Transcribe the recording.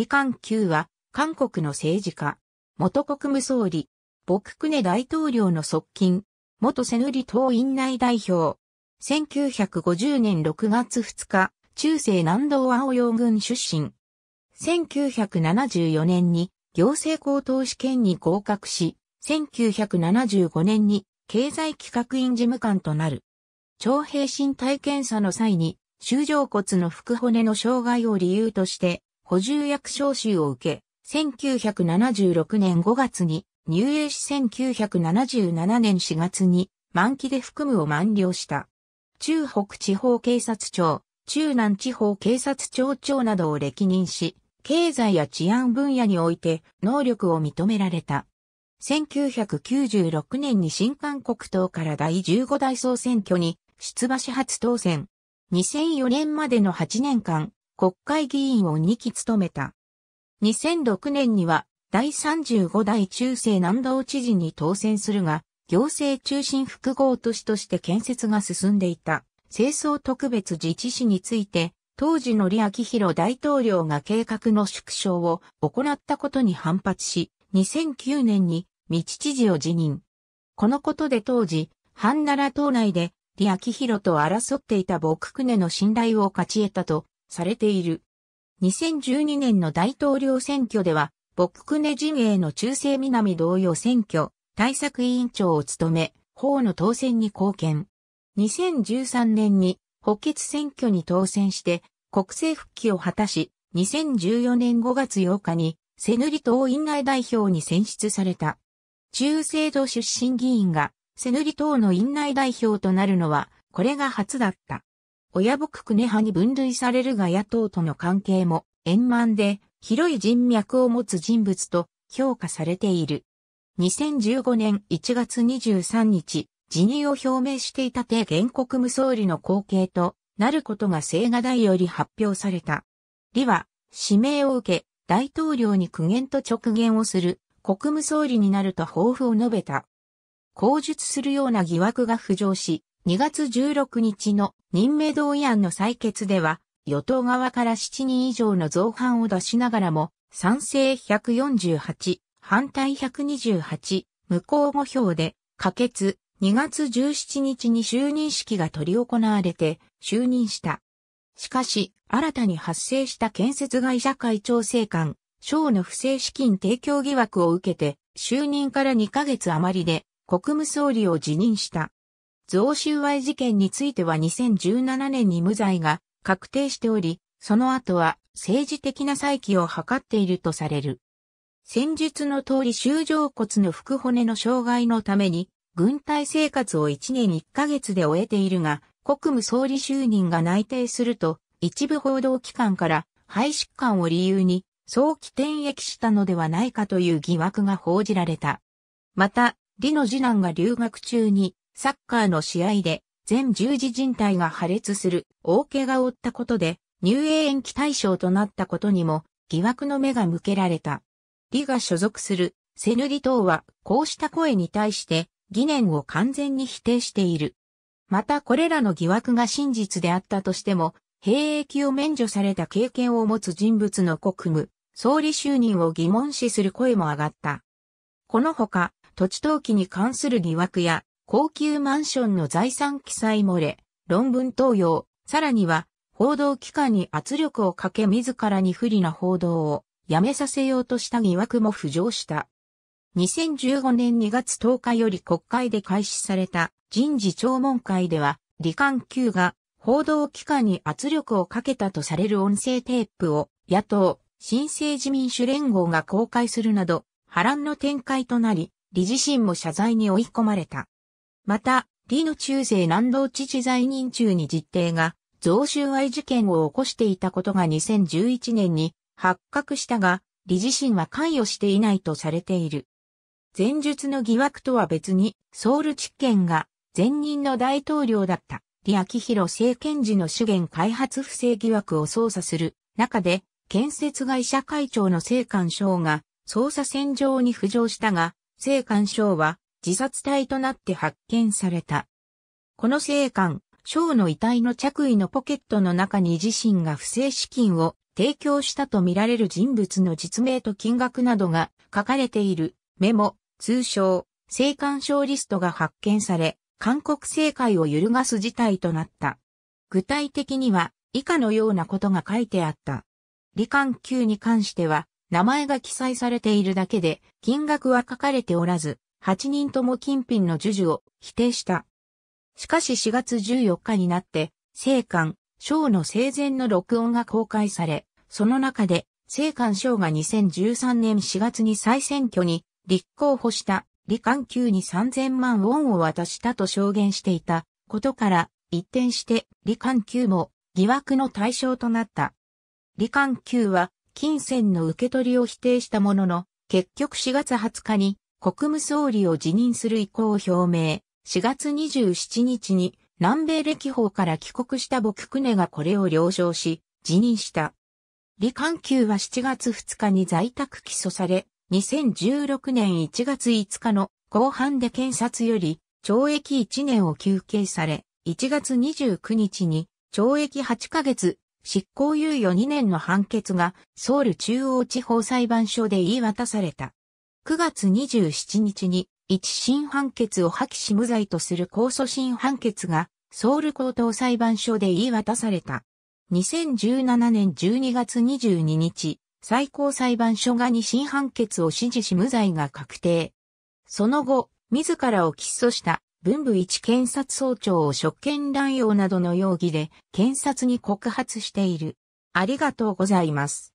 李官九は、韓国の政治家、元国務総理、朴槿恵大統領の側近、元セヌリ党院内代表、1950年6月2日、中世南道青洋郡出身。1974年に行政高等試験に合格し、1975年に経済企画院事務官となる。徴兵身体検査の際に、修正骨の副骨の障害を理由として、補充役召集を受け、1976年5月に入営し1977年4月に満期で含むを満了した。中北地方警察庁、中南地方警察庁長などを歴任し、経済や治安分野において能力を認められた。1996年に新韓国党から第15代総選挙に出馬し初当選。2004年までの8年間、国会議員を2期務めた。2006年には第35代中世南道知事に当選するが、行政中心複合都市として建設が進んでいた清掃特別自治市について、当時の李明弘大統領が計画の縮小を行ったことに反発し、2009年に道知事を辞任。このことで当時、半奈良島内で李明弘と争っていた朴久根の信頼を勝ち得たとされている。2012年の大統領選挙では、ボククネ陣営の中西南同様選挙対策委員長を務め、法の当選に貢献。2013年に補欠選挙に当選して国政復帰を果たし、2014年5月8日にセヌリ党院内代表に選出された。中制度出身議員がセヌリ党の院内代表となるのは、これが初だった。親僕・久根派に分類されるが野党との関係も円満で広い人脈を持つ人物と評価されている。2015年1月23日、辞任を表明していた帝原国無総理の後継となることが青瓦台より発表された。李は指名を受け、大統領に苦言と直言をする国務総理になると抱負を述べた。口述するような疑惑が浮上し、2月16日の任命同意案の採決では、与党側から7人以上の造反を出しながらも、賛成148、反対128、無効5票で、可決、2月17日に就任式が取り行われて、就任した。しかし、新たに発生した建設会社会調整官、省の不正資金提供疑惑を受けて、就任から2ヶ月余りで、国務総理を辞任した。贈収賄事件については2017年に無罪が確定しており、その後は政治的な再起を図っているとされる。戦術の通り修正骨の腹骨の障害のために、軍隊生活を1年1ヶ月で終えているが、国務総理就任が内定すると、一部報道機関から肺疾患を理由に早期転役したのではないかという疑惑が報じられた。また、李の次男が留学中にサッカーの試合で全十字靭帯が破裂する大怪我を負ったことで入園延期対象となったことにも疑惑の目が向けられた。リが所属するセヌリ党はこうした声に対して疑念を完全に否定している。またこれらの疑惑が真実であったとしても、兵役を免除された経験を持つ人物の国務、総理就任を疑問視する声も上がった。このほか、土地登記に関する疑惑や高級マンションの財産記載漏れ、論文登用、さらには、報道機関に圧力をかけ自らに不利な報道をやめさせようとした疑惑も浮上した。2015年2月10日より国会で開始された人事聴聞会では、李官級が報道機関に圧力をかけたとされる音声テープを野党、新生自民主連合が公開するなど、波乱の展開となり、理自身も謝罪に追い込まれた。また、李の中世南道知事在任中に実定が、贈収賄事件を起こしていたことが2011年に発覚したが、李自身は関与していないとされている。前述の疑惑とは別に、ソウル地検が前任の大統領だった李昭弘政権時の資源開発不正疑惑を捜査する中で、建設会社会長の政官省が捜査線上に浮上したが、政官省は自殺体となって発見された。この生還、翔の遺体の着衣のポケットの中に自身が不正資金を提供したとみられる人物の実名と金額などが書かれているメモ、通称、生還賞リストが発見され、韓国政界を揺るがす事態となった。具体的には以下のようなことが書いてあった。李官級に関しては、名前が記載されているだけで、金額は書かれておらず、8人とも金品の授受を否定した。しかし4月14日になって、聖官、章の生前の録音が公開され、その中で、聖官章が2013年4月に再選挙に立候補した李官級に3000万ウォンを渡したと証言していたことから、一転して李官級も疑惑の対象となった。李官級は金銭の受け取りを否定したものの、結局4月20日に国務総理を辞任する意向を表明、4月27日に南米歴訪から帰国した牧久根ネがこれを了承し、辞任した。李官球は7月2日に在宅起訴され、2016年1月5日の後半で検察より懲役1年を求刑され、1月29日に懲役8ヶ月、執行猶予2年の判決がソウル中央地方裁判所で言い渡された。9月27日に一審判決を破棄し無罪とする控訴審判決がソウル高等裁判所で言い渡された。2017年12月22日、最高裁判所が二審判決を支持し無罪が確定。その後、自らを起訴した文部一検察総長を職権乱用などの容疑で検察に告発している。ありがとうございます。